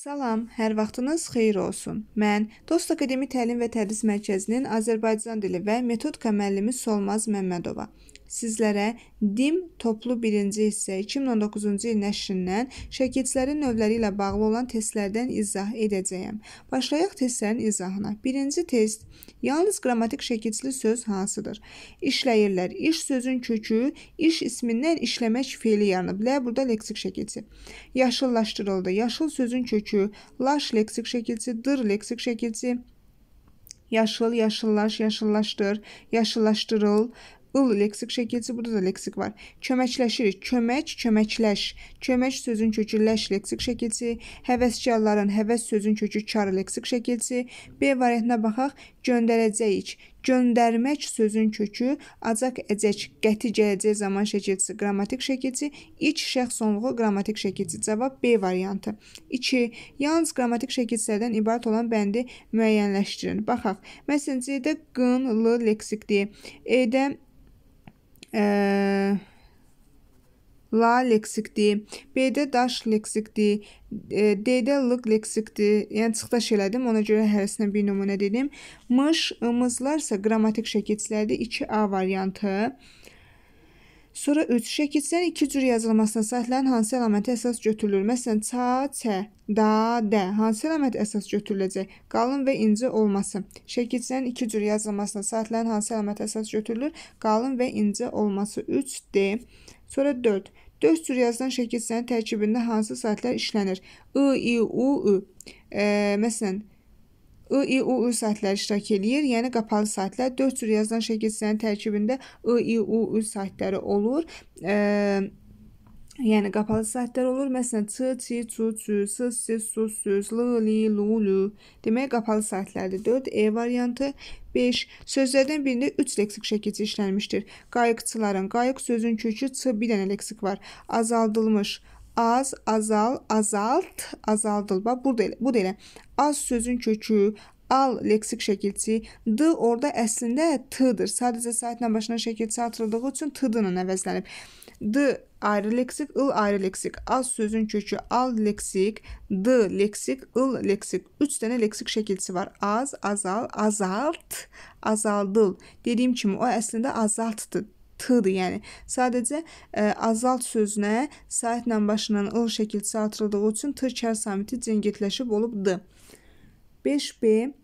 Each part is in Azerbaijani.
Salam, hər vaxtınız xeyir olsun. Mən Dost Akademi Təlim və Tədris Mərkəzinin Azərbaycan dili və metodika müəllimi Solmaz Məmmədova sizlərə DIM toplu birinci hissə 2019-cu il nəşrindən şagirdlərin növləri ilə bağlı olan testlərdən izah edəcəyəm. Başlayaq testlərin izahına. Birinci test yalnız qrammatik şəkilli söz hansıdır? İşləyirlər. İş sözün kökü iş ismindən işləmək feili yaranıb. Lə burada leksik şəkilçi. Yaşıllaşdırıldı. Yaşıl sözün kökü laş leksik şəkilçi, dır leksik şəkilçi, yaşıl, yaşıllaş, yaşıllaşdır, yaşıllaşdırıl, Il leksik şəkilcisi, burada da leksik var. Köməkləşirik. Kömək, köməkləş. Kömək sözün köküləş leksik şəkilcisi, həvəskarların həvəs sözün kökü kar leksik şəkilcisi. B variantına baxaq. Göndərəcəyik. Göndərmək sözün kökü acaq əcək, qəti gələcək zaman şəkilcisi, qrammatik şəkilcisi, iç şəxs sonluğu qrammatik şəkilcisi. Cavab B variantı. 2. Yalnız qrammatik şəkilcilərdən ibarət olan bəndi müəyyənləşdirin. Baxaq. Messengerdə qın, l leksikdir. E-də La leksikdir, B-də daş leksikdir, e, D-də lıq leksikdir. Yəni çıxdaş elədim, ona görə hərəsinə bir nümunə dedim. Mış, ımızlar isə qrammatik şəkilçilərdir. 2A variantı. Sonra 3. Şəkilçilərin iki cür yazılmasına səhvlərin hansı əlaməti əsas götürülür? Məsələn, ça, çə, da, də hansı əlamət əsas götürüləcək? Qalın və inci olması. Şəkilçilərin iki cür yazılmasına səhvlərin hansı əlamət əsas götürülür? Qalın və inci olması 3D. Sonra 4. 4 cür yazılan şəkilçilərin tərkibində hansı səhvlər işlənir? I, i, u, ü. E, məsələn, I, I, U, U saatləri iştirak eləyir. Yəni qapalı saatlər 4 cür yazılan şəkil hissənin tərkibində I, I, U, U saatləri olur. E, yəni qapalı saatlər olur. Məsələn, ç, ç, çu, çü, s, s, su, süz, l, li, lu, lü. Demək qapalı saatlərdir. 4 E variantı. 5. Sözlərdən birində 3 leksik şəkildə işlənmişdir. Qayıqçıların, qayıq sözün kökü ç bir dənə leksik var. Azaldılmış, az, azal, azalt, azaldıl. Bax burada elə, bu da elə. Az sözün kökü, al leksik şəkilçi, d orada əslində t-dir. Sadəcə saitlə başına şəkilçi atıldığı üçün t-dı ilə əvəzlənib. D ayrı leksik, il ayrı leksik. Az sözün kökü al leksik, d leksik, il leksik. 3 dənə leksik şəkilçisi var. Az, azal, azalt, azaldıl. Dediyim kimi o əslində azaltdır t-dır, yəni sadəcə ə, e, azalt sözünə saitlə başlanan ıl şəkil çatdırıldığı üçün t kər samiti cəngitləşib olub d. 5b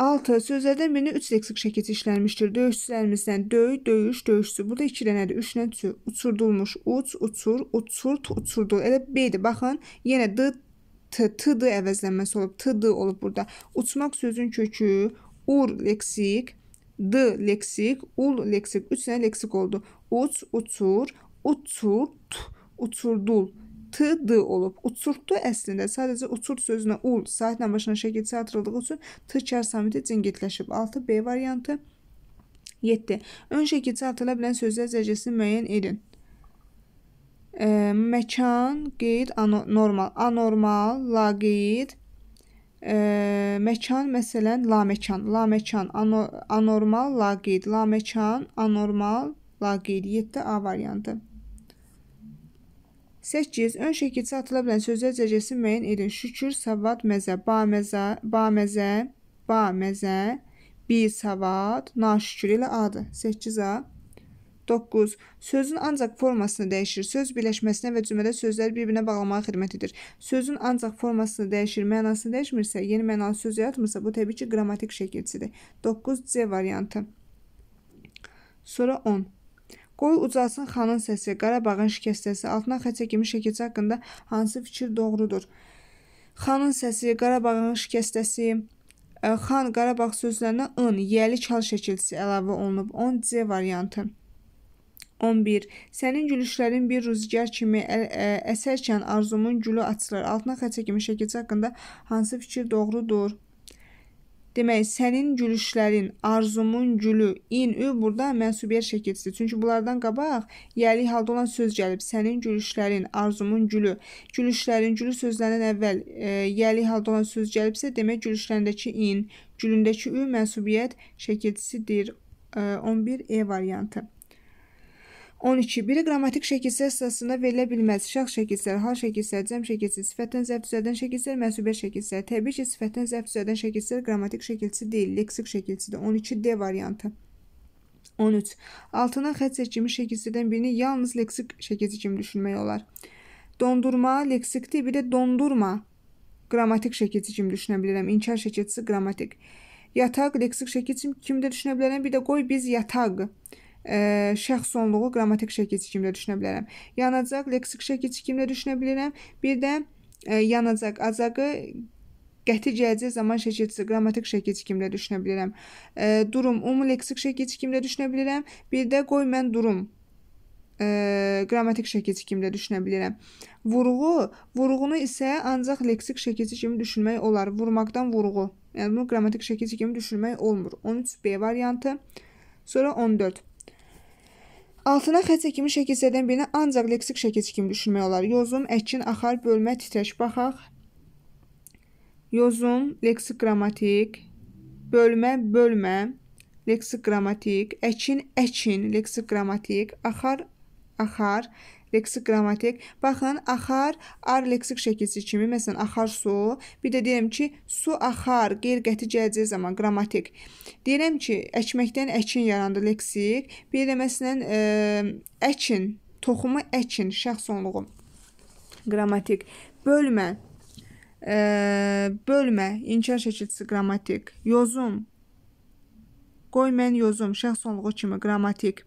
6. Sözlərdən birini 3 leksik şəkildə işlənmişdir. Döyüşçülərimizdən döy, döyüş, döyüşçü. Burada 2 dənədir. 3 nə üçün? Uçurdulmuş, uç, uçur, uçurt, uçurdul. Elə B-dir. Baxın, yenə d, t, t-dır əvəzlənməsi olub. T-dır olub burada. Uçmaq sözün kökü, ur leksik, D leksik, ul leksik. Üç tane leksik oldu. Uç, uçur, uçurt, uçurdul. T, D olub. Uçurtdu əslində. Sadəcə uçurt sözünə ul, saatla başına şəkil çatdırıldığı üçün T kər samiti cingitləşib. 6 B variantı. 7. Ön şəkildə atıla bilən sözlər zərgəsini müəyyən edin. E, məkan, qeyd, anormal, anormal, laqeyd, e, məkan məsələn laməkan, laməkan ano, anormal, laqeyd, laməkan, anormal, laqeyd 7A variantı. 8. Ön şəkildə atıla bilən sözlər cərgəsi müəyyən edin. Şükür, savad, məzə, baməzə, baməzə, baməzə, bir savad, naşükür elə adı. 8A. 9. Sözün ancaq formasını dəyişir. Söz birləşməsinə və cümlədə sözləri bir-birinə bağlamağa xidmət edir. Sözün ancaq formasını dəyişir, mənasını dəyişmirsə, yeni mənalı söz yaratmırsa, bu təbii ki, qrammatik şəkilçidir. 9C variantı. Sonra 10. Qoy ucalsın xanın səsi, Qarabağın şikəstəsi, altına xəçə kimi şəkilçi haqqında hansı fikir doğrudur? Xanın səsi, Qarabağın şikəstəsi, e, xan Qarabağ sözlərinə ın, yəli kal şəkilçisi əlavə olunub. 10C variantı. 11. Sənin gülüşlərin bir rüzgar kimi ə, ə, əsərkən arzumun gülü açılır. Altına xəçə kimi şəkilçi haqqında hansı fikir doğrudur? Demək, sənin gülüşlərin, arzumun gülü, in, ü burada mənsubiyyət şəkilçisi. Çünki bunlardan qabaq yəli halda olan söz gəlib. Sənin gülüşlərin, arzumun gülü. Gülüşlərin, gülü sözlərindən əvvəl e, yəli halda olan söz gəlibsə, demək gülüşlərindəki in, gülündəki ü mənsubiyyət şəkilçisidir. E, 11 E variantı. 12. Biri qrammatik şəkilsəl əsasında verilə bilməz. Şəxs şəkilsəl, hal şəkilsəl, cəm şəkilsəl, sifətdən zəbt düzəldən şəkilsəl, mənsubiyyət şəkilsəl. Təbii ki, sifətdən zəbt düzəldən şəkilsəl qrammatik şəkilçi deyil, leksik şəkilçidir. 12D variantı. 13. Altından xətt seçimi şəkilçidən birini yalnız leksik şəkilçi kimi düşünmək olar. Dondurma leksikdir, bir də dondurma qrammatik şəkilçi kimi düşünə bilərəm. İnkar şəkilçisi qrammatik. Yataq leksik şəkilçi kimi də düşünə bilərəm. Bir də qoy biz yataq ə, şəxsonluğu qrammatik şəkil çəkimlə düşünə bilərəm. Yanacaq leksik şəkil çəkimlə düşünə bilərəm. Bir də ə, yanacaq acağı qəti gələcək zaman şəkilçisi qrammatik şəkil çəkimlə düşünə bilərəm. E, durum ümumi leksik şəkil çəkimlə düşünə bilərəm. Bir də qoy mən durum e, qrammatik şəkil çəkimlə düşünə bilərəm. Vurğu, vurğunu isə ancaq leksik şəkilçi kimi düşünmək olar. Vurmaqdan vurğu. Yəni bunu qrammatik şəkilçi kimi düşünmək olmur. 13B variantı. Sonra 14. Altına xətt kimi şəkilsədən birini ancaq leksik şəkilçi kimi düşünmək olar. Yozum, əkin, axar, bölmə, titrəş. Baxaq. Yozum, leksik qrammatik, bölmə, bölmə, leksik qrammatik, əkin, əkin, leksik qrammatik, axar, axar, leksik qrammatik. Baxın, axar ar leksik şəkilsi kimi, məsələn, axar su, bir də deyirəm ki, su axar qeyri-qəti gələcəyi zaman qrammatik. Deyirəm ki, əkməkdən əkin yarandı leksik. Bir də məsələn, ə, e, əkin, toxumu əkin şəxs onluğu qrammatik. Bölmə ə, e, bölmə inkar şəkilsi qrammatik. Yozum Qoy mən yozum şəxs onluğu kimi qrammatik.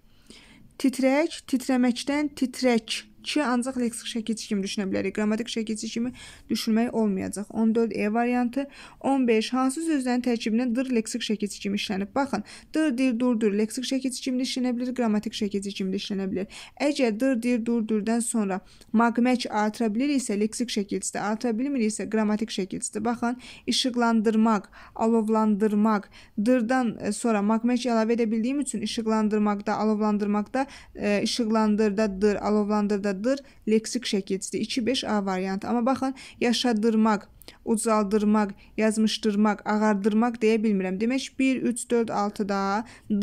Titrək, titrəməkdən titrək. 2 ancaq leksik şəkilçi kimi düşünə bilərik. Qrammatik şəkilçi kimi düşünmək olmayacaq. 14 E variantı. 15 hansı sözlərin tərkibinə dır leksik şəkilçi kimi işlənib? Baxın, dır, dir, dur, dur leksik şəkilçi kimi işlənə bilər, qrammatik şəkilçi kimi işlənə bilər. Əgər dır, dir, dur, durdan sonra maqmək artıra bilir isə leksik şəkilçidə, artıra bilmir isə qrammatik şəkilçidə. Baxın, işıqlandırmaq, alovlandırmaq, dırdan e, sonra maqmək əlavə edə bildiyim üçün işıqlandırmaqda, alovlandırmaqda, e, işıqlandırdadır, alovlandırdadır yaşadır leksik şəkildə 2-5 A variantı. Amma baxın, yaşadırmaq ucaldırmaq, yazmışdırmaq, ağardırmaq deyə bilmirəm. Demək 1 3 4 6-da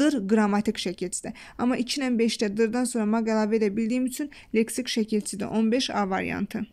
dır qrammatik şəkildədir. Amma 2 ilə 5-də dırdan sonra maq əlavə edə bildiyim üçün leksik şəkildədir. 15 A variantı.